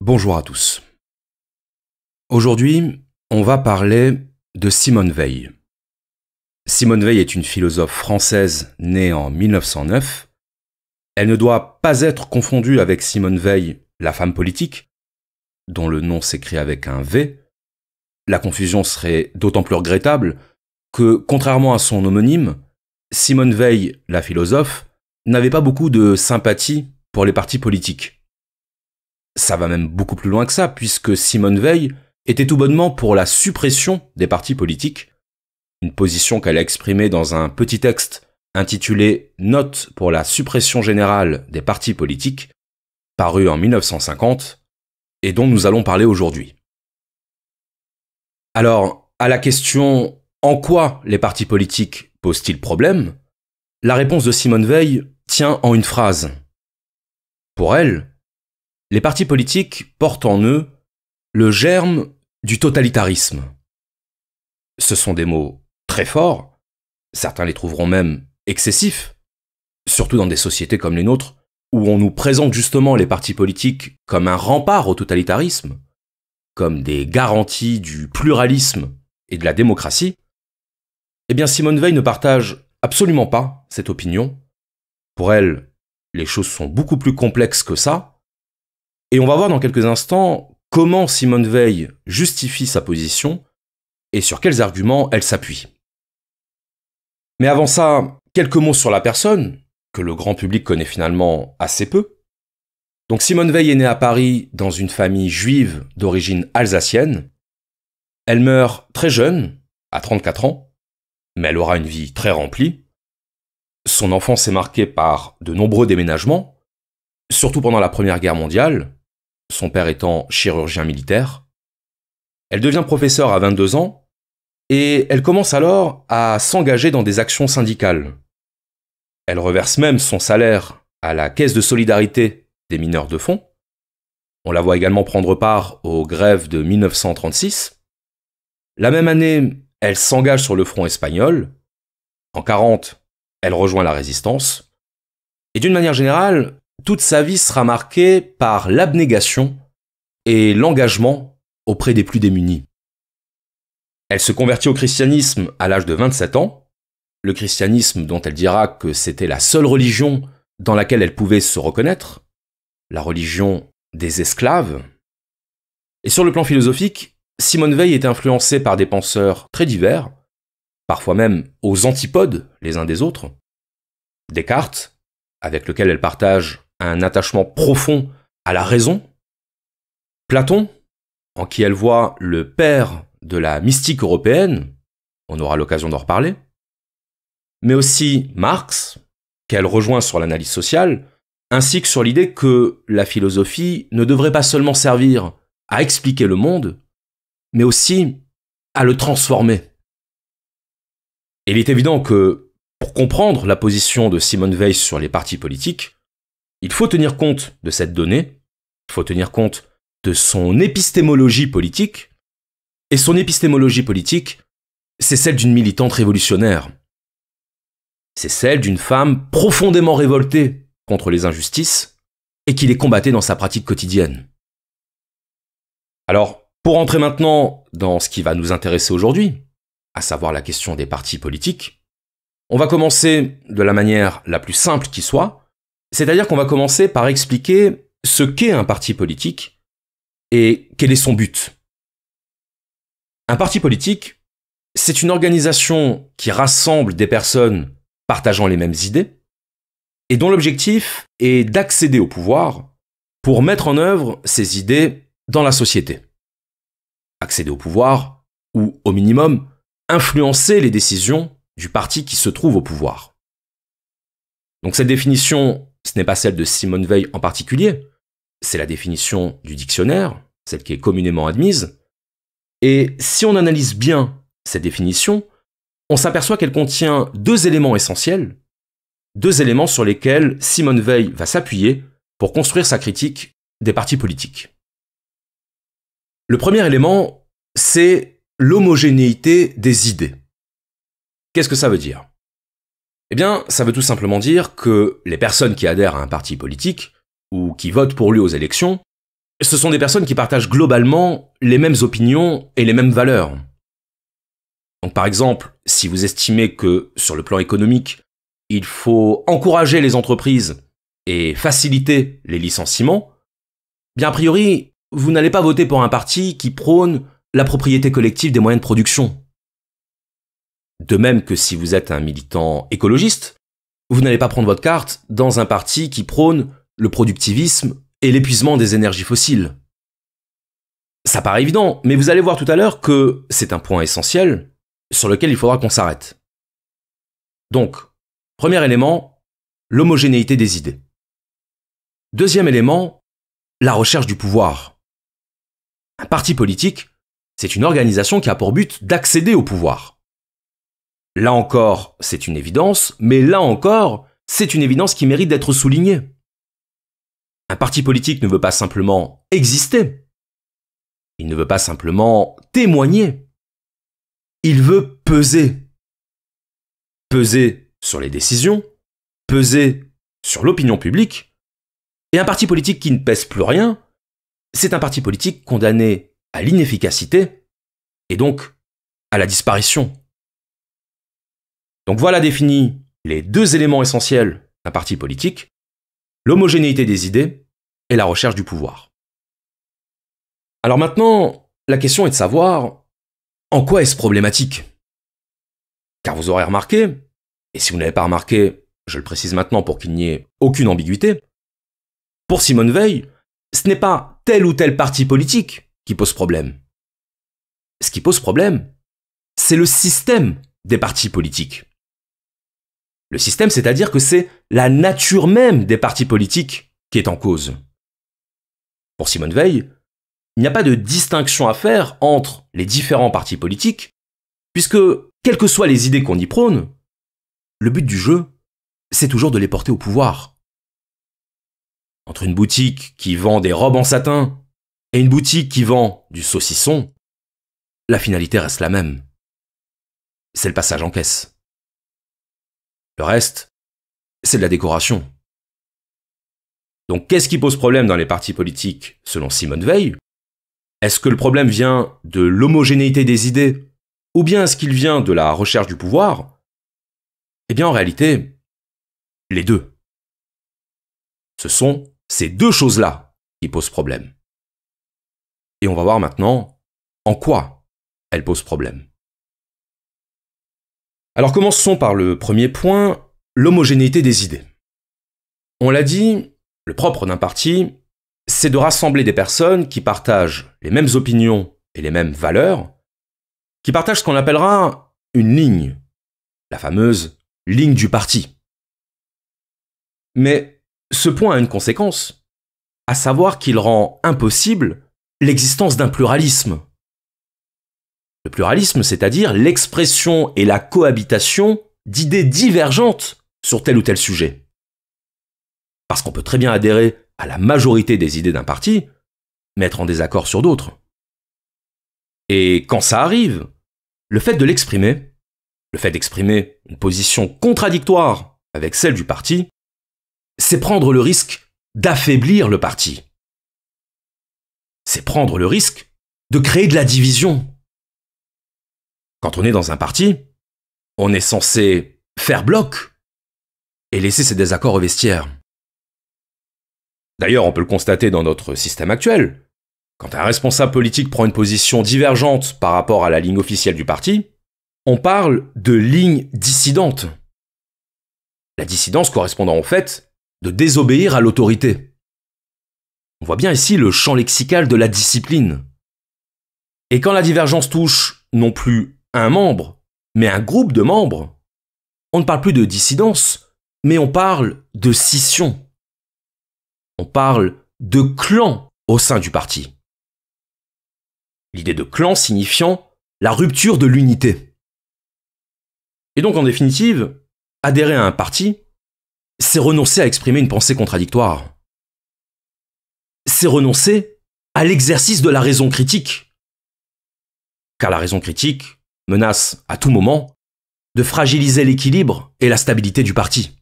Bonjour à tous. Aujourd'hui, on va parler de Simone Veil. Simone Veil est une philosophe française née en 1909. Elle ne doit pas être confondue avec Simone Veil, la femme politique, dont le nom s'écrit avec un V. La confusion serait d'autant plus regrettable que, contrairement à son homonyme, Simone Veil, la philosophe, n'avait pas beaucoup de sympathie pour les partis politiques ça va même beaucoup plus loin que ça, puisque Simone Veil était tout bonnement pour la suppression des partis politiques, une position qu'elle a exprimée dans un petit texte intitulé Note pour la suppression générale des partis politiques, paru en 1950, et dont nous allons parler aujourd'hui. Alors, à la question En quoi les partis politiques posent-ils problème la réponse de Simone Veil tient en une phrase. Pour elle, les partis politiques portent en eux le germe du totalitarisme. Ce sont des mots très forts, certains les trouveront même excessifs, surtout dans des sociétés comme les nôtres, où on nous présente justement les partis politiques comme un rempart au totalitarisme, comme des garanties du pluralisme et de la démocratie, eh bien Simone Veil ne partage absolument pas cette opinion. Pour elle, les choses sont beaucoup plus complexes que ça, et on va voir dans quelques instants comment Simone Veil justifie sa position et sur quels arguments elle s'appuie. Mais avant ça, quelques mots sur la personne, que le grand public connaît finalement assez peu. Donc Simone Veil est née à Paris dans une famille juive d'origine alsacienne. Elle meurt très jeune, à 34 ans, mais elle aura une vie très remplie. Son enfance est marquée par de nombreux déménagements, surtout pendant la Première Guerre mondiale, son père étant chirurgien militaire. Elle devient professeure à 22 ans et elle commence alors à s'engager dans des actions syndicales. Elle reverse même son salaire à la Caisse de solidarité des mineurs de fonds. On la voit également prendre part aux grèves de 1936. La même année, elle s'engage sur le front espagnol. En 1940, elle rejoint la résistance. Et d'une manière générale, toute sa vie sera marquée par l'abnégation et l'engagement auprès des plus démunis. Elle se convertit au christianisme à l'âge de 27 ans, le christianisme dont elle dira que c'était la seule religion dans laquelle elle pouvait se reconnaître, la religion des esclaves. Et sur le plan philosophique, Simone Veil est influencée par des penseurs très divers, parfois même aux antipodes les uns des autres. Descartes, avec lequel elle partage un attachement profond à la raison. Platon, en qui elle voit le père de la mystique européenne, on aura l'occasion d'en reparler, mais aussi Marx, qu'elle rejoint sur l'analyse sociale, ainsi que sur l'idée que la philosophie ne devrait pas seulement servir à expliquer le monde, mais aussi à le transformer. il est évident que, pour comprendre la position de Simone Veil sur les partis politiques, il faut tenir compte de cette donnée, il faut tenir compte de son épistémologie politique, et son épistémologie politique, c'est celle d'une militante révolutionnaire. C'est celle d'une femme profondément révoltée contre les injustices et qui les combattait dans sa pratique quotidienne. Alors, pour entrer maintenant dans ce qui va nous intéresser aujourd'hui, à savoir la question des partis politiques, on va commencer de la manière la plus simple qui soit, c'est-à-dire qu'on va commencer par expliquer ce qu'est un parti politique et quel est son but. Un parti politique, c'est une organisation qui rassemble des personnes partageant les mêmes idées et dont l'objectif est d'accéder au pouvoir pour mettre en œuvre ces idées dans la société. Accéder au pouvoir ou, au minimum, influencer les décisions du parti qui se trouve au pouvoir. Donc cette définition ce n'est pas celle de Simone Veil en particulier, c'est la définition du dictionnaire, celle qui est communément admise. Et si on analyse bien cette définition, on s'aperçoit qu'elle contient deux éléments essentiels, deux éléments sur lesquels Simone Veil va s'appuyer pour construire sa critique des partis politiques. Le premier élément, c'est l'homogénéité des idées. Qu'est-ce que ça veut dire eh bien, ça veut tout simplement dire que les personnes qui adhèrent à un parti politique, ou qui votent pour lui aux élections, ce sont des personnes qui partagent globalement les mêmes opinions et les mêmes valeurs. Donc par exemple, si vous estimez que sur le plan économique, il faut encourager les entreprises et faciliter les licenciements, bien a priori, vous n'allez pas voter pour un parti qui prône la propriété collective des moyens de production. De même que si vous êtes un militant écologiste, vous n'allez pas prendre votre carte dans un parti qui prône le productivisme et l'épuisement des énergies fossiles. Ça paraît évident, mais vous allez voir tout à l'heure que c'est un point essentiel sur lequel il faudra qu'on s'arrête. Donc, premier élément, l'homogénéité des idées. Deuxième élément, la recherche du pouvoir. Un parti politique, c'est une organisation qui a pour but d'accéder au pouvoir. Là encore, c'est une évidence, mais là encore, c'est une évidence qui mérite d'être soulignée. Un parti politique ne veut pas simplement exister. Il ne veut pas simplement témoigner. Il veut peser. Peser sur les décisions, peser sur l'opinion publique. Et un parti politique qui ne pèse plus rien, c'est un parti politique condamné à l'inefficacité et donc à la disparition. Donc voilà définis les deux éléments essentiels d'un parti politique, l'homogénéité des idées et la recherche du pouvoir. Alors maintenant, la question est de savoir en quoi est-ce problématique Car vous aurez remarqué, et si vous n'avez pas remarqué, je le précise maintenant pour qu'il n'y ait aucune ambiguïté, pour Simone Veil, ce n'est pas tel ou tel parti politique qui pose problème. Ce qui pose problème, c'est le système des partis politiques. Le système, c'est-à-dire que c'est la nature même des partis politiques qui est en cause. Pour Simone Veil, il n'y a pas de distinction à faire entre les différents partis politiques, puisque, quelles que soient les idées qu'on y prône, le but du jeu, c'est toujours de les porter au pouvoir. Entre une boutique qui vend des robes en satin et une boutique qui vend du saucisson, la finalité reste la même. C'est le passage en caisse. Le reste, c'est de la décoration. Donc qu'est-ce qui pose problème dans les partis politiques selon Simone Veil Est-ce que le problème vient de l'homogénéité des idées Ou bien est-ce qu'il vient de la recherche du pouvoir Eh bien en réalité, les deux. Ce sont ces deux choses-là qui posent problème. Et on va voir maintenant en quoi elles posent problème. Alors commençons par le premier point, l'homogénéité des idées. On l'a dit, le propre d'un parti, c'est de rassembler des personnes qui partagent les mêmes opinions et les mêmes valeurs, qui partagent ce qu'on appellera une ligne, la fameuse ligne du parti. Mais ce point a une conséquence, à savoir qu'il rend impossible l'existence d'un pluralisme le pluralisme, c'est-à-dire l'expression et la cohabitation d'idées divergentes sur tel ou tel sujet. Parce qu'on peut très bien adhérer à la majorité des idées d'un parti, mais être en désaccord sur d'autres. Et quand ça arrive, le fait de l'exprimer, le fait d'exprimer une position contradictoire avec celle du parti, c'est prendre le risque d'affaiblir le parti. C'est prendre le risque de créer de la division quand on est dans un parti, on est censé faire bloc et laisser ses désaccords au vestiaire. D'ailleurs, on peut le constater dans notre système actuel. Quand un responsable politique prend une position divergente par rapport à la ligne officielle du parti, on parle de ligne dissidente. La dissidence correspondant au fait de désobéir à l'autorité. On voit bien ici le champ lexical de la discipline. Et quand la divergence touche non plus un membre, mais un groupe de membres. On ne parle plus de dissidence, mais on parle de scission. On parle de clan au sein du parti. L'idée de clan signifiant la rupture de l'unité. Et donc en définitive, adhérer à un parti, c'est renoncer à exprimer une pensée contradictoire. C'est renoncer à l'exercice de la raison critique. Car la raison critique, menace à tout moment de fragiliser l'équilibre et la stabilité du parti.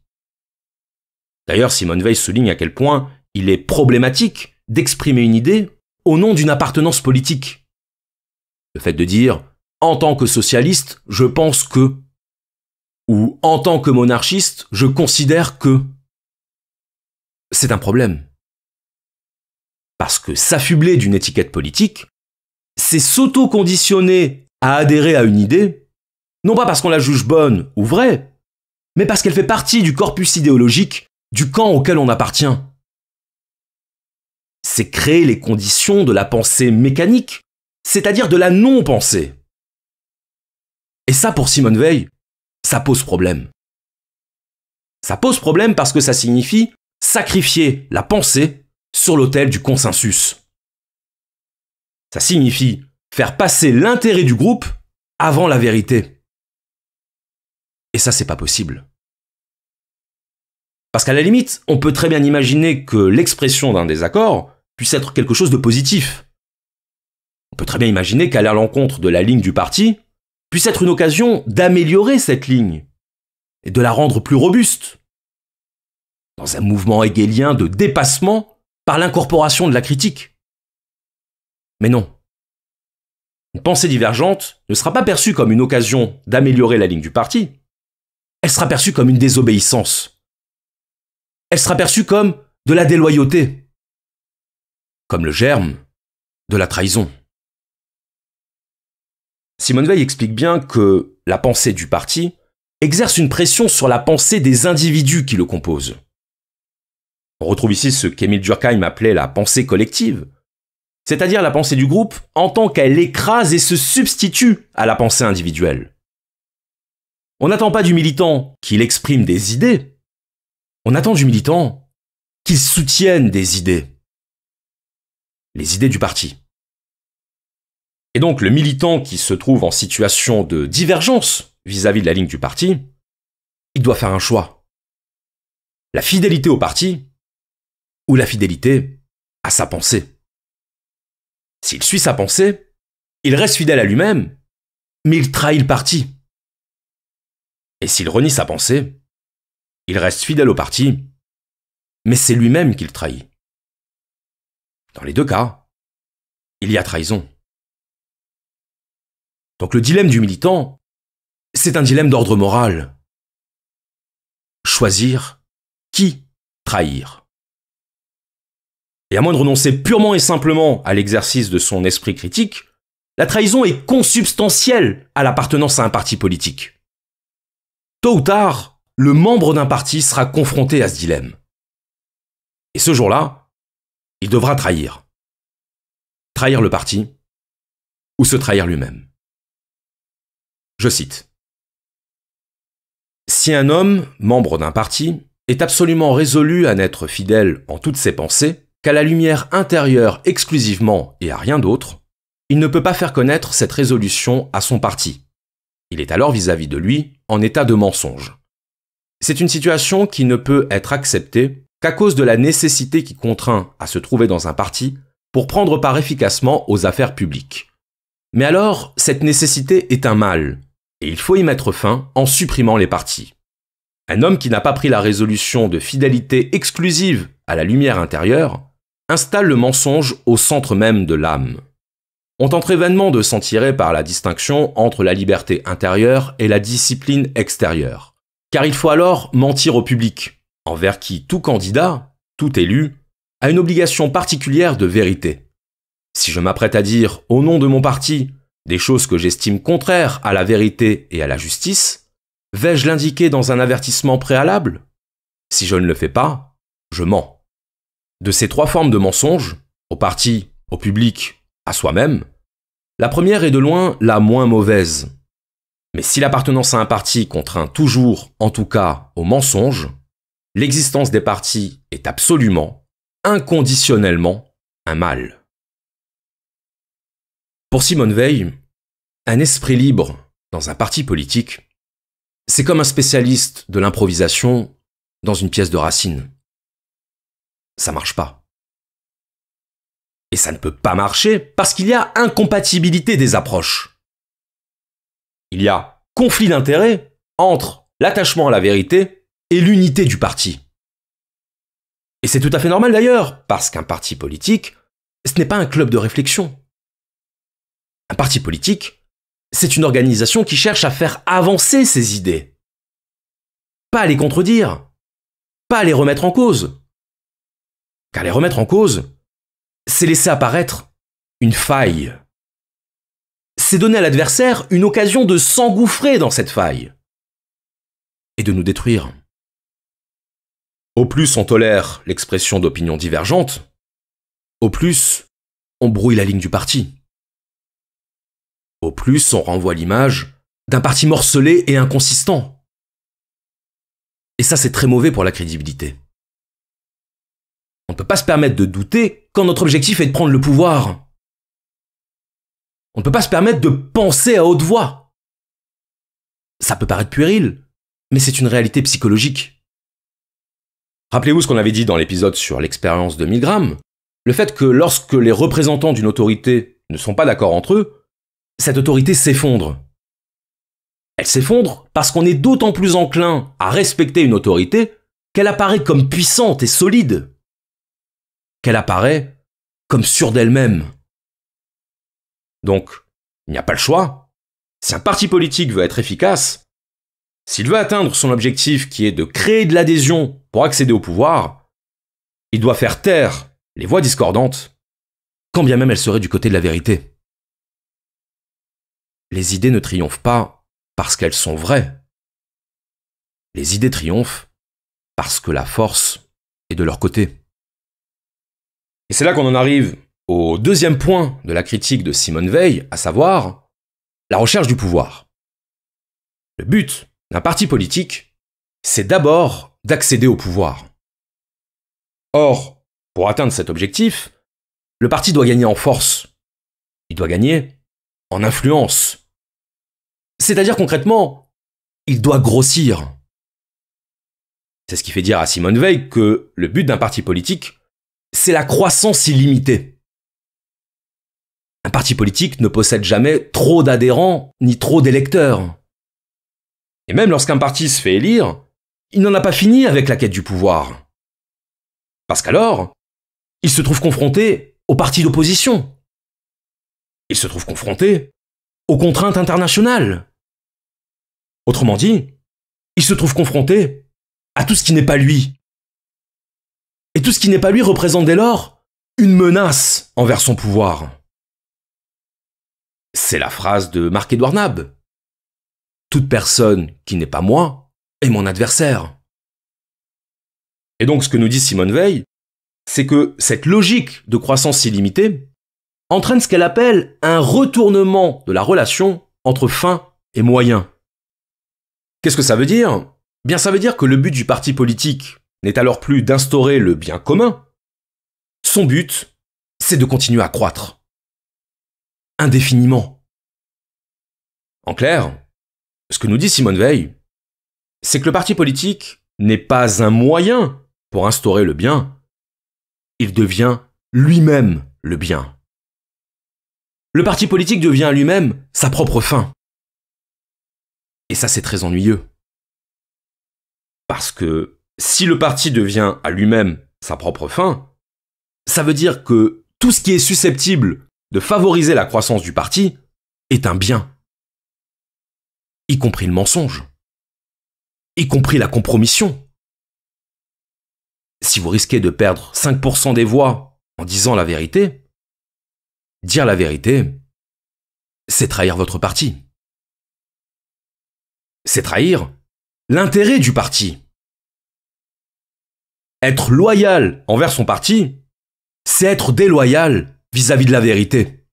D'ailleurs, Simone Veil souligne à quel point il est problématique d'exprimer une idée au nom d'une appartenance politique. Le fait de dire en tant que socialiste, je pense que ou en tant que monarchiste, je considère que c'est un problème. Parce que s'affubler d'une étiquette politique, c'est s'auto-conditionner à adhérer à une idée, non pas parce qu'on la juge bonne ou vraie, mais parce qu'elle fait partie du corpus idéologique du camp auquel on appartient. C'est créer les conditions de la pensée mécanique, c'est-à-dire de la non-pensée. Et ça, pour Simone Veil, ça pose problème. Ça pose problème parce que ça signifie sacrifier la pensée sur l'autel du consensus. Ça signifie faire passer l'intérêt du groupe avant la vérité. Et ça, c'est pas possible. Parce qu'à la limite, on peut très bien imaginer que l'expression d'un désaccord puisse être quelque chose de positif. On peut très bien imaginer qu'aller à l'encontre de la ligne du parti puisse être une occasion d'améliorer cette ligne et de la rendre plus robuste. Dans un mouvement hegelien de dépassement par l'incorporation de la critique. Mais non une pensée divergente ne sera pas perçue comme une occasion d'améliorer la ligne du parti, elle sera perçue comme une désobéissance. Elle sera perçue comme de la déloyauté, comme le germe de la trahison. Simone Veil explique bien que la pensée du parti exerce une pression sur la pensée des individus qui le composent. On retrouve ici ce qu'Émile Durkheim appelait la pensée collective, c'est-à-dire la pensée du groupe en tant qu'elle écrase et se substitue à la pensée individuelle. On n'attend pas du militant qu'il exprime des idées, on attend du militant qu'il soutienne des idées. Les idées du parti. Et donc le militant qui se trouve en situation de divergence vis-à-vis -vis de la ligne du parti, il doit faire un choix. La fidélité au parti ou la fidélité à sa pensée. S'il suit sa pensée, il reste fidèle à lui-même, mais il trahit le parti. Et s'il renie sa pensée, il reste fidèle au parti, mais c'est lui-même qu'il trahit. Dans les deux cas, il y a trahison. Donc le dilemme du militant, c'est un dilemme d'ordre moral. Choisir qui trahir et à moins de renoncer purement et simplement à l'exercice de son esprit critique, la trahison est consubstantielle à l'appartenance à un parti politique. Tôt ou tard, le membre d'un parti sera confronté à ce dilemme. Et ce jour-là, il devra trahir. Trahir le parti ou se trahir lui-même. Je cite. Si un homme, membre d'un parti, est absolument résolu à n'être fidèle en toutes ses pensées, qu'à la lumière intérieure exclusivement et à rien d'autre, il ne peut pas faire connaître cette résolution à son parti. Il est alors vis-à-vis -vis de lui en état de mensonge. C'est une situation qui ne peut être acceptée qu'à cause de la nécessité qui contraint à se trouver dans un parti pour prendre part efficacement aux affaires publiques. Mais alors, cette nécessité est un mal, et il faut y mettre fin en supprimant les partis. Un homme qui n'a pas pris la résolution de fidélité exclusive à la lumière intérieure installe le mensonge au centre même de l'âme. On tenterait vainement de s'en tirer par la distinction entre la liberté intérieure et la discipline extérieure, car il faut alors mentir au public, envers qui tout candidat, tout élu, a une obligation particulière de vérité. Si je m'apprête à dire, au nom de mon parti, des choses que j'estime contraires à la vérité et à la justice, vais-je l'indiquer dans un avertissement préalable Si je ne le fais pas, je mens. De ces trois formes de mensonges, au parti, au public, à soi-même, la première est de loin la moins mauvaise. Mais si l'appartenance à un parti contraint toujours, en tout cas, au mensonge, l'existence des partis est absolument, inconditionnellement, un mal. Pour Simone Veil, un esprit libre dans un parti politique, c'est comme un spécialiste de l'improvisation dans une pièce de Racine ça marche pas. Et ça ne peut pas marcher parce qu'il y a incompatibilité des approches. Il y a conflit d'intérêts entre l'attachement à la vérité et l'unité du parti. Et c'est tout à fait normal d'ailleurs, parce qu'un parti politique, ce n'est pas un club de réflexion. Un parti politique, c'est une organisation qui cherche à faire avancer ses idées. Pas à les contredire, pas à les remettre en cause, car les remettre en cause, c'est laisser apparaître une faille. C'est donner à l'adversaire une occasion de s'engouffrer dans cette faille et de nous détruire. Au plus on tolère l'expression d'opinions divergentes, au plus on brouille la ligne du parti. Au plus on renvoie l'image d'un parti morcelé et inconsistant. Et ça c'est très mauvais pour la crédibilité. On ne peut pas se permettre de douter quand notre objectif est de prendre le pouvoir. On ne peut pas se permettre de penser à haute voix. Ça peut paraître puéril, mais c'est une réalité psychologique. Rappelez-vous ce qu'on avait dit dans l'épisode sur l'expérience de Milgram, le fait que lorsque les représentants d'une autorité ne sont pas d'accord entre eux, cette autorité s'effondre. Elle s'effondre parce qu'on est d'autant plus enclin à respecter une autorité qu'elle apparaît comme puissante et solide qu'elle apparaît comme sûre d'elle-même. Donc, il n'y a pas le choix. Si un parti politique veut être efficace, s'il veut atteindre son objectif qui est de créer de l'adhésion pour accéder au pouvoir, il doit faire taire les voix discordantes, quand bien même elles seraient du côté de la vérité. Les idées ne triomphent pas parce qu'elles sont vraies. Les idées triomphent parce que la force est de leur côté. Et c'est là qu'on en arrive au deuxième point de la critique de Simone Veil, à savoir la recherche du pouvoir. Le but d'un parti politique, c'est d'abord d'accéder au pouvoir. Or, pour atteindre cet objectif, le parti doit gagner en force. Il doit gagner en influence. C'est-à-dire concrètement, il doit grossir. C'est ce qui fait dire à Simone Veil que le but d'un parti politique c'est la croissance illimitée. Un parti politique ne possède jamais trop d'adhérents ni trop d'électeurs. Et même lorsqu'un parti se fait élire, il n'en a pas fini avec la quête du pouvoir. Parce qu'alors, il se trouve confronté aux partis d'opposition. Il se trouve confronté aux contraintes internationales. Autrement dit, il se trouve confronté à tout ce qui n'est pas lui et tout ce qui n'est pas lui représente dès lors une menace envers son pouvoir. C'est la phrase de marc edouard Nab. Toute personne qui n'est pas moi est mon adversaire. Et donc ce que nous dit Simone Veil, c'est que cette logique de croissance illimitée entraîne ce qu'elle appelle un retournement de la relation entre fin et moyen. Qu'est-ce que ça veut dire Bien ça veut dire que le but du parti politique n'est alors plus d'instaurer le bien commun. Son but, c'est de continuer à croître. Indéfiniment. En clair, ce que nous dit Simone Veil, c'est que le parti politique n'est pas un moyen pour instaurer le bien, il devient lui-même le bien. Le parti politique devient lui-même sa propre fin. Et ça, c'est très ennuyeux. Parce que si le parti devient à lui-même sa propre fin, ça veut dire que tout ce qui est susceptible de favoriser la croissance du parti est un bien, y compris le mensonge, y compris la compromission. Si vous risquez de perdre 5% des voix en disant la vérité, dire la vérité, c'est trahir votre parti. C'est trahir l'intérêt du parti. Être loyal envers son parti, c'est être déloyal vis-à-vis de la vérité.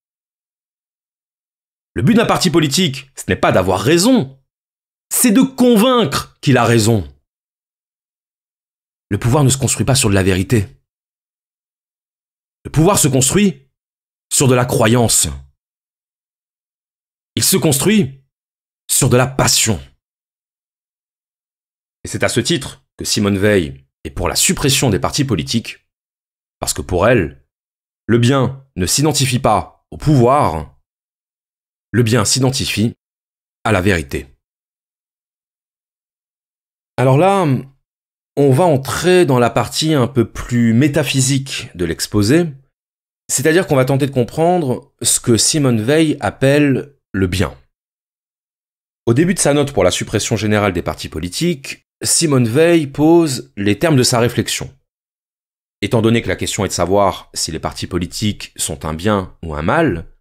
Le but d'un parti politique, ce n'est pas d'avoir raison, c'est de convaincre qu'il a raison. Le pouvoir ne se construit pas sur de la vérité. Le pouvoir se construit sur de la croyance. Il se construit sur de la passion. Et c'est à ce titre que Simone Veil, et pour la suppression des partis politiques, parce que pour elle, le bien ne s'identifie pas au pouvoir, le bien s'identifie à la vérité. Alors là, on va entrer dans la partie un peu plus métaphysique de l'exposé, c'est-à-dire qu'on va tenter de comprendre ce que Simone Veil appelle le bien. Au début de sa note pour la suppression générale des partis politiques, Simone Veil pose les termes de sa réflexion. Étant donné que la question est de savoir si les partis politiques sont un bien ou un mal,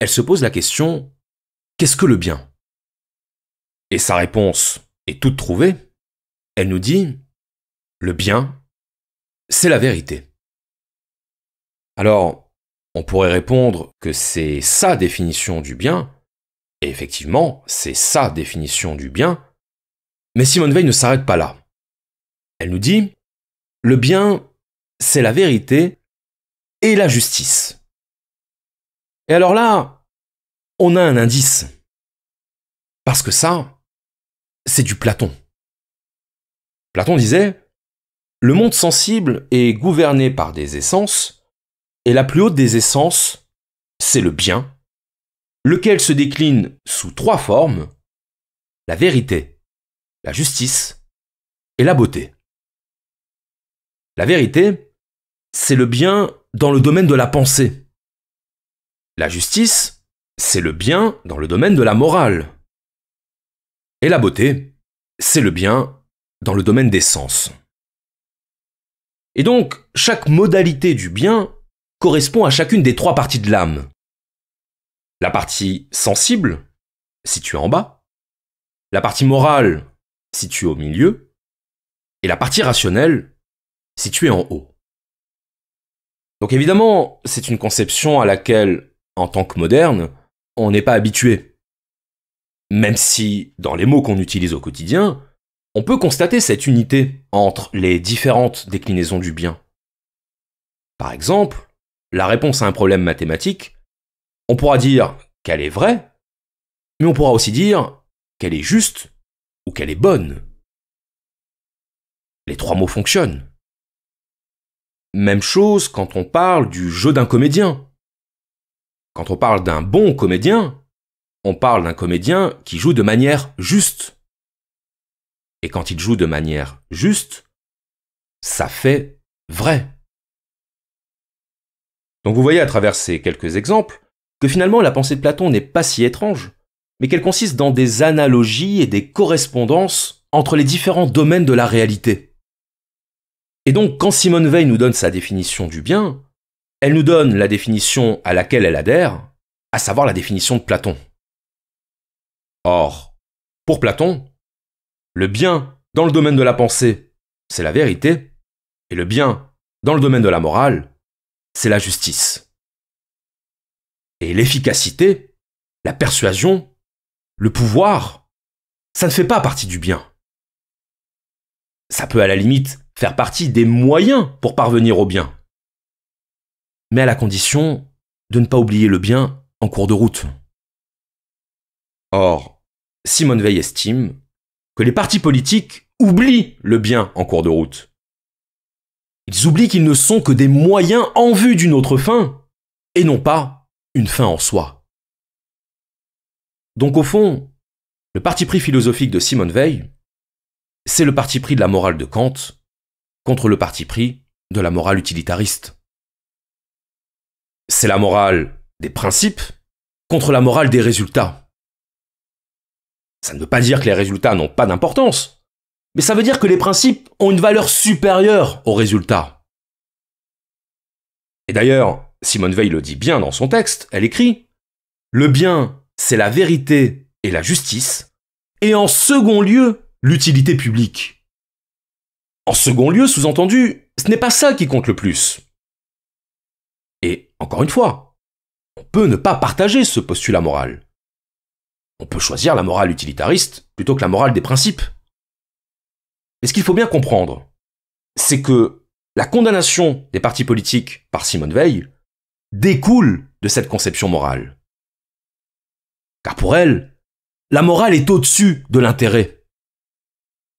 elle se pose la question Qu'est-ce que le bien Et sa réponse est toute trouvée. Elle nous dit Le bien, c'est la vérité. Alors, on pourrait répondre que c'est sa définition du bien, et effectivement, c'est sa définition du bien, mais Simone Veil ne s'arrête pas là. Elle nous dit Le bien, c'est la vérité et la justice. Et alors là, on a un indice. Parce que ça, c'est du Platon. Platon disait Le monde sensible est gouverné par des essences, et la plus haute des essences, c'est le bien, lequel se décline sous trois formes la vérité, la justice et la beauté. La vérité, c'est le bien dans le domaine de la pensée. La justice, c'est le bien dans le domaine de la morale. Et la beauté, c'est le bien dans le domaine des sens. Et donc, chaque modalité du bien correspond à chacune des trois parties de l'âme. La partie sensible, située en bas, la partie morale, située au milieu, et la partie rationnelle située en haut. Donc évidemment, c'est une conception à laquelle, en tant que moderne, on n'est pas habitué. Même si, dans les mots qu'on utilise au quotidien, on peut constater cette unité entre les différentes déclinaisons du bien. Par exemple, la réponse à un problème mathématique, on pourra dire qu'elle est vraie, mais on pourra aussi dire qu'elle est juste ou qu'elle est bonne. Les trois mots fonctionnent. Même chose quand on parle du jeu d'un comédien. Quand on parle d'un bon comédien, on parle d'un comédien qui joue de manière juste. Et quand il joue de manière juste, ça fait vrai. Donc vous voyez à travers ces quelques exemples que finalement la pensée de Platon n'est pas si étrange, mais qu'elle consiste dans des analogies et des correspondances entre les différents domaines de la réalité. Et donc quand Simone Veil nous donne sa définition du bien, elle nous donne la définition à laquelle elle adhère, à savoir la définition de Platon. Or, pour Platon, le bien dans le domaine de la pensée, c'est la vérité, et le bien dans le domaine de la morale, c'est la justice. Et l'efficacité, la persuasion, le pouvoir, ça ne fait pas partie du bien. Ça peut à la limite faire partie des moyens pour parvenir au bien. Mais à la condition de ne pas oublier le bien en cours de route. Or, Simone Veil estime que les partis politiques oublient le bien en cours de route. Ils oublient qu'ils ne sont que des moyens en vue d'une autre fin, et non pas une fin en soi. Donc au fond, le parti pris philosophique de Simone Veil, c'est le parti pris de la morale de Kant contre le parti pris de la morale utilitariste. C'est la morale des principes contre la morale des résultats. Ça ne veut pas dire que les résultats n'ont pas d'importance, mais ça veut dire que les principes ont une valeur supérieure aux résultats. Et d'ailleurs, Simone Veil le dit bien dans son texte, elle écrit ⁇ Le bien c'est la vérité et la justice, et en second lieu, l'utilité publique. En second lieu, sous-entendu, ce n'est pas ça qui compte le plus. Et encore une fois, on peut ne pas partager ce postulat moral. On peut choisir la morale utilitariste plutôt que la morale des principes. Mais ce qu'il faut bien comprendre, c'est que la condamnation des partis politiques par Simone Veil découle de cette conception morale. Car pour elle, la morale est au-dessus de l'intérêt.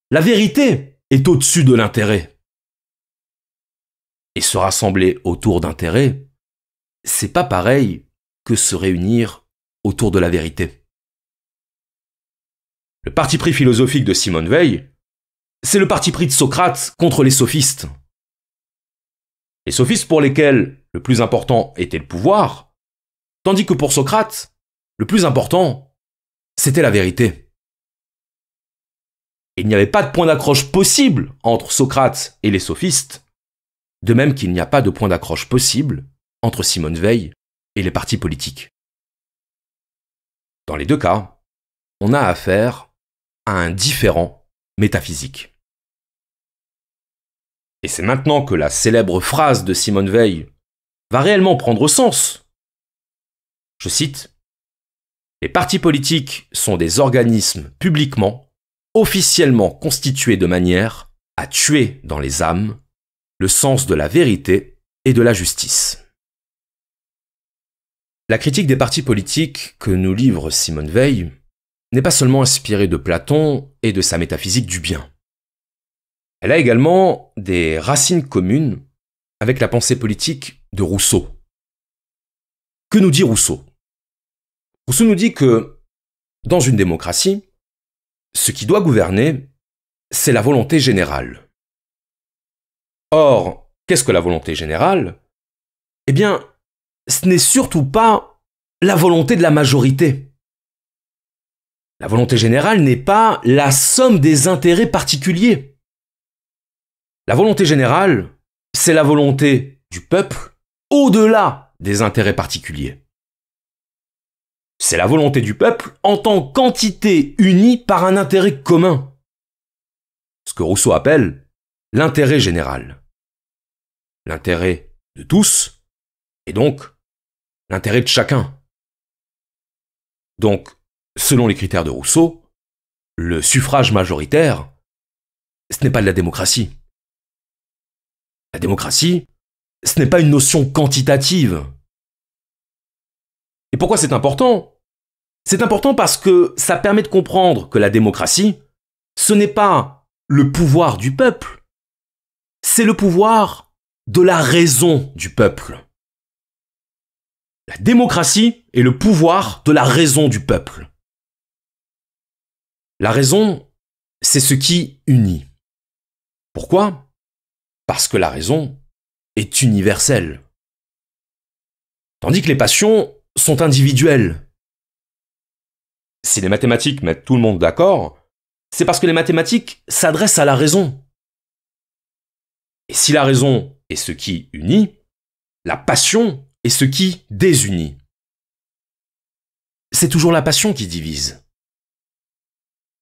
La vérité est au-dessus de l'intérêt. Et se rassembler autour d'intérêts, c'est pas pareil que se réunir autour de la vérité. Le parti pris philosophique de Simone Veil, c'est le parti pris de Socrate contre les sophistes. Les sophistes pour lesquels le plus important était le pouvoir, tandis que pour Socrate, le plus important, c'était la vérité. Il n'y avait pas de point d'accroche possible entre Socrate et les sophistes, de même qu'il n'y a pas de point d'accroche possible entre Simone Veil et les partis politiques. Dans les deux cas, on a affaire à un différent métaphysique. Et c'est maintenant que la célèbre phrase de Simone Veil va réellement prendre sens. Je cite les partis politiques sont des organismes publiquement, officiellement constitués de manière à tuer dans les âmes le sens de la vérité et de la justice. La critique des partis politiques que nous livre Simone Veil n'est pas seulement inspirée de Platon et de sa métaphysique du bien. Elle a également des racines communes avec la pensée politique de Rousseau. Que nous dit Rousseau Rousseau nous dit que dans une démocratie, ce qui doit gouverner, c'est la volonté générale. Or, qu'est-ce que la volonté générale Eh bien, ce n'est surtout pas la volonté de la majorité. La volonté générale n'est pas la somme des intérêts particuliers. La volonté générale, c'est la volonté du peuple au-delà des intérêts particuliers c'est la volonté du peuple en tant qu'entité unie par un intérêt commun. Ce que Rousseau appelle l'intérêt général. L'intérêt de tous, et donc l'intérêt de chacun. Donc, selon les critères de Rousseau, le suffrage majoritaire, ce n'est pas de la démocratie. La démocratie, ce n'est pas une notion quantitative, et pourquoi c'est important C'est important parce que ça permet de comprendre que la démocratie, ce n'est pas le pouvoir du peuple, c'est le pouvoir de la raison du peuple. La démocratie est le pouvoir de la raison du peuple. La raison, c'est ce qui unit. Pourquoi Parce que la raison est universelle. Tandis que les passions sont individuels. Si les mathématiques mettent tout le monde d'accord, c'est parce que les mathématiques s'adressent à la raison. Et si la raison est ce qui unit, la passion est ce qui désunit. C'est toujours la passion qui divise.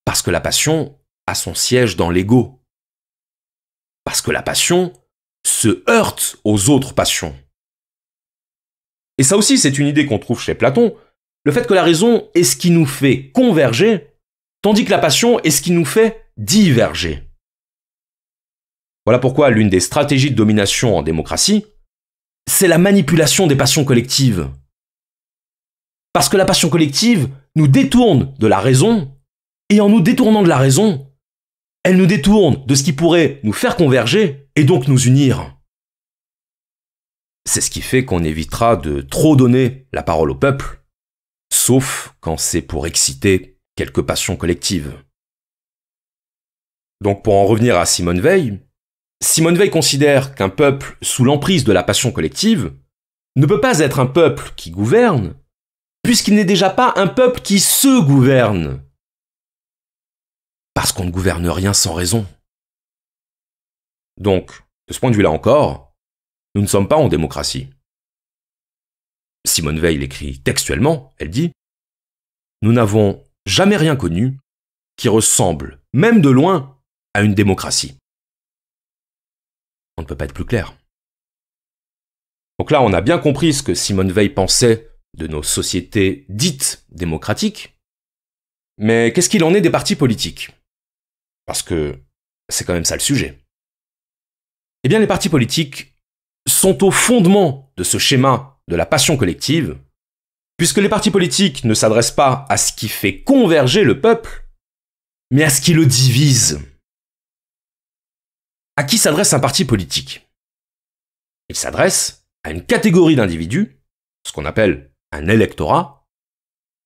Parce que la passion a son siège dans l'ego. Parce que la passion se heurte aux autres passions. Et ça aussi, c'est une idée qu'on trouve chez Platon. Le fait que la raison est ce qui nous fait converger, tandis que la passion est ce qui nous fait diverger. Voilà pourquoi l'une des stratégies de domination en démocratie, c'est la manipulation des passions collectives. Parce que la passion collective nous détourne de la raison, et en nous détournant de la raison, elle nous détourne de ce qui pourrait nous faire converger et donc nous unir. C'est ce qui fait qu'on évitera de trop donner la parole au peuple, sauf quand c'est pour exciter quelques passions collectives. Donc pour en revenir à Simone Veil, Simone Veil considère qu'un peuple sous l'emprise de la passion collective ne peut pas être un peuple qui gouverne, puisqu'il n'est déjà pas un peuple qui se gouverne. Parce qu'on ne gouverne rien sans raison. Donc, de ce point de vue-là encore, nous ne sommes pas en démocratie. Simone Veil écrit textuellement, elle dit Nous n'avons jamais rien connu qui ressemble, même de loin, à une démocratie. On ne peut pas être plus clair. Donc là, on a bien compris ce que Simone Veil pensait de nos sociétés dites démocratiques, mais qu'est-ce qu'il en est des partis politiques Parce que c'est quand même ça le sujet. Eh bien, les partis politiques sont au fondement de ce schéma de la passion collective, puisque les partis politiques ne s'adressent pas à ce qui fait converger le peuple, mais à ce qui le divise. À qui s'adresse un parti politique Il s'adresse à une catégorie d'individus, ce qu'on appelle un électorat,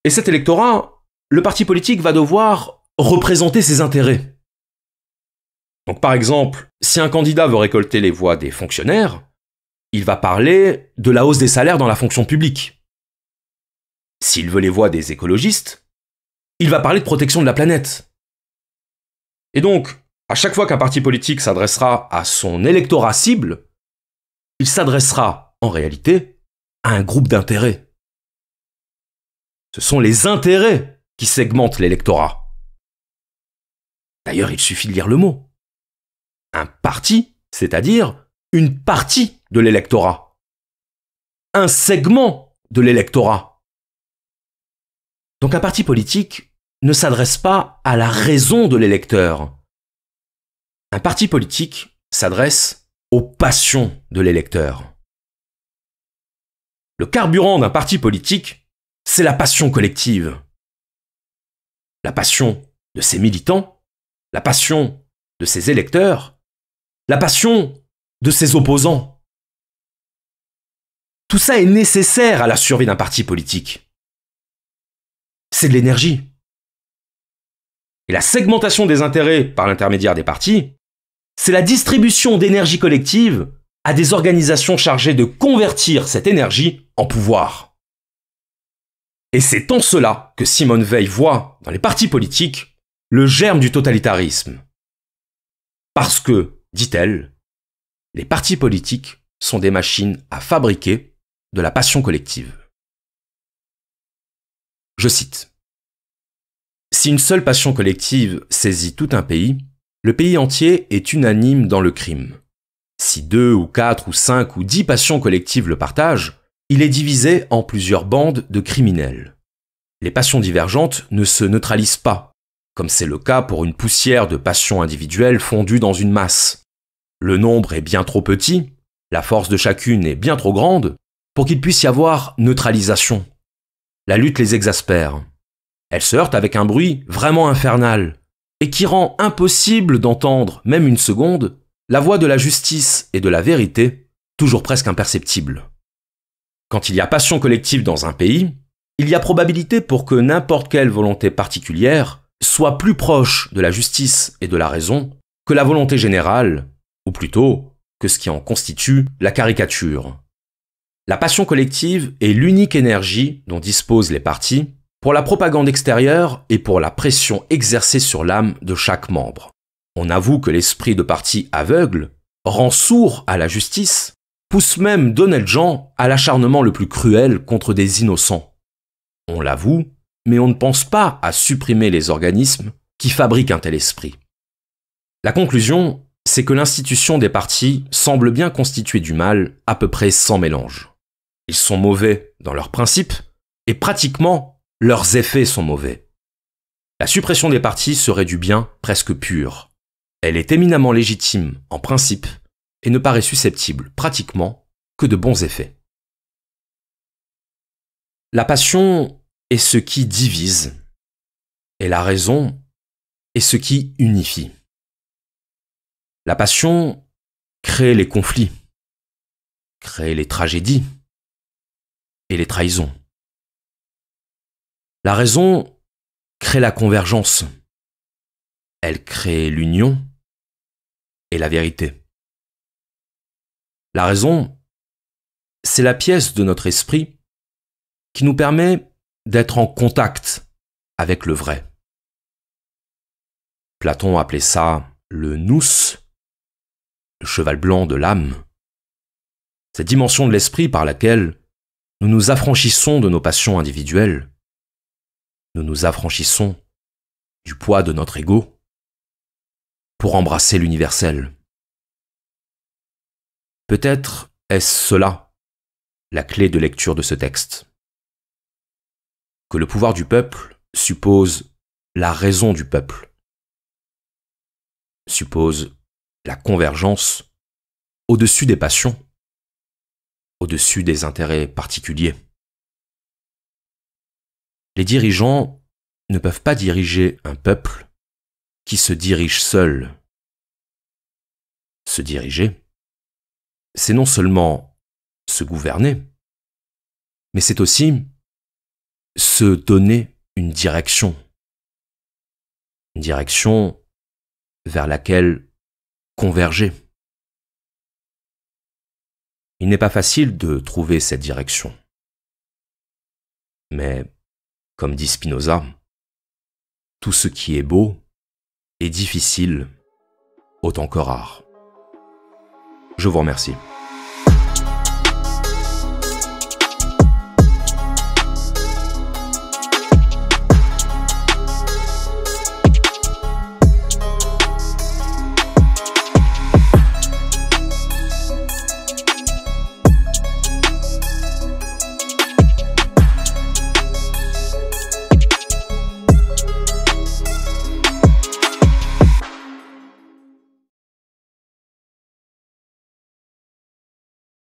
et cet électorat, le parti politique va devoir représenter ses intérêts. Donc par exemple, si un candidat veut récolter les voix des fonctionnaires, il va parler de la hausse des salaires dans la fonction publique. S'il veut les voix des écologistes, il va parler de protection de la planète. Et donc, à chaque fois qu'un parti politique s'adressera à son électorat cible, il s'adressera, en réalité, à un groupe d'intérêts. Ce sont les intérêts qui segmentent l'électorat. D'ailleurs, il suffit de lire le mot. Un parti, c'est-à-dire une partie de l'électorat. Un segment de l'électorat. Donc un parti politique ne s'adresse pas à la raison de l'électeur. Un parti politique s'adresse aux passions de l'électeur. Le carburant d'un parti politique, c'est la passion collective. La passion de ses militants, la passion de ses électeurs, la passion de ses opposants. Tout ça est nécessaire à la survie d'un parti politique. C'est de l'énergie. Et la segmentation des intérêts par l'intermédiaire des partis, c'est la distribution d'énergie collective à des organisations chargées de convertir cette énergie en pouvoir. Et c'est en cela que Simone Veil voit, dans les partis politiques, le germe du totalitarisme. Parce que, dit-elle, les partis politiques sont des machines à fabriquer de la passion collective. Je cite. Si une seule passion collective saisit tout un pays, le pays entier est unanime dans le crime. Si deux ou quatre ou cinq ou dix passions collectives le partagent, il est divisé en plusieurs bandes de criminels. Les passions divergentes ne se neutralisent pas, comme c'est le cas pour une poussière de passions individuelles fondues dans une masse. Le nombre est bien trop petit, la force de chacune est bien trop grande, pour qu'il puisse y avoir neutralisation, la lutte les exaspère. Elle se heurte avec un bruit vraiment infernal, et qui rend impossible d'entendre, même une seconde, la voix de la justice et de la vérité, toujours presque imperceptible. Quand il y a passion collective dans un pays, il y a probabilité pour que n'importe quelle volonté particulière soit plus proche de la justice et de la raison que la volonté générale, ou plutôt que ce qui en constitue la caricature. La passion collective est l'unique énergie dont disposent les partis pour la propagande extérieure et pour la pression exercée sur l'âme de chaque membre. On avoue que l'esprit de parti aveugle rend sourd à la justice, pousse même d'honnêtes gens à l'acharnement le plus cruel contre des innocents. On l'avoue, mais on ne pense pas à supprimer les organismes qui fabriquent un tel esprit. La conclusion, c'est que l'institution des partis semble bien constituée du mal à peu près sans mélange ils sont mauvais dans leurs principes, et pratiquement, leurs effets sont mauvais. La suppression des partis serait du bien presque pur. Elle est éminemment légitime en principe et ne paraît susceptible pratiquement que de bons effets. La passion est ce qui divise et la raison est ce qui unifie. La passion crée les conflits, crée les tragédies, les trahisons. La raison crée la convergence. Elle crée l'union et la vérité. La raison, c'est la pièce de notre esprit qui nous permet d'être en contact avec le vrai. Platon appelait ça le nous, le cheval blanc de l'âme, cette dimension de l'esprit par laquelle nous nous affranchissons de nos passions individuelles. Nous nous affranchissons du poids de notre ego pour embrasser l'universel. Peut-être est-ce cela la clé de lecture de ce texte. Que le pouvoir du peuple suppose la raison du peuple, suppose la convergence au-dessus des passions au-dessus des intérêts particuliers. Les dirigeants ne peuvent pas diriger un peuple qui se dirige seul. Se diriger, c'est non seulement se gouverner, mais c'est aussi se donner une direction. Une direction vers laquelle converger. Il n'est pas facile de trouver cette direction. Mais, comme dit Spinoza, tout ce qui est beau est difficile, autant que rare. Je vous remercie.